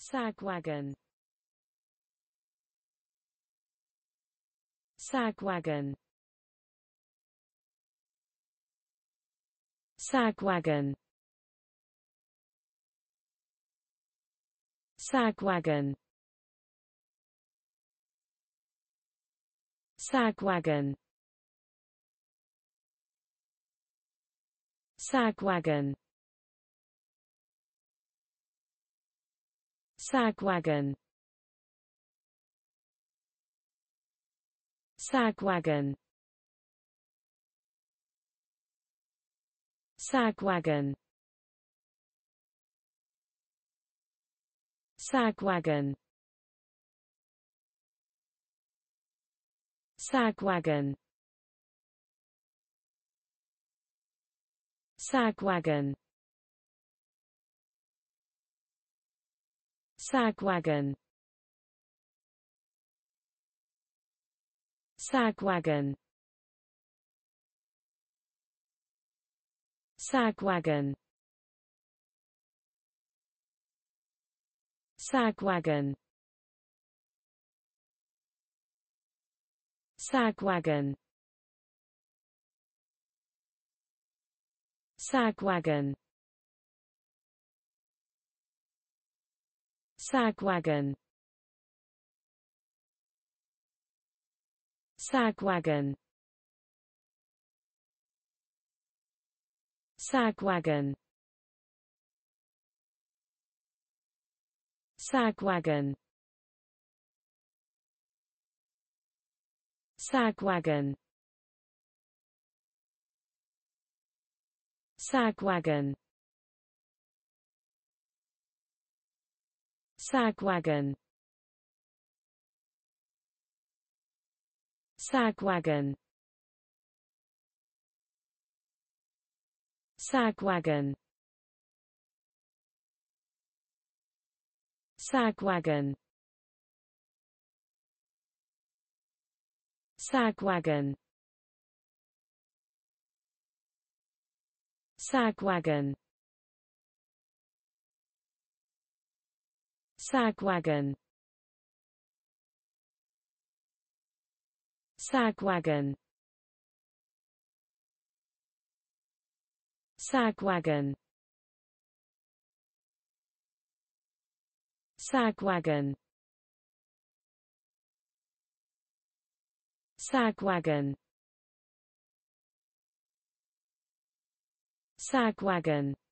Sagwagon Sagwagon Sagwagon Sagwagon Sagwagon Sagwagon Sag Sag wagon. wagon. Sag wagon. Sag wagon. Sag wagon. Sagwagon Sagwagon Sagwagon Sagwagon Sagwagon Sagwagon Sag Sag wagon. wagon. Sag wagon. Sag wagon. Sag wagon. Sag Sag wagon. wagon. Sag wagon. Sag wagon. Sag wagon. Sag Sag wagon. wagon. Sag wagon. Sag wagon. Sag wagon.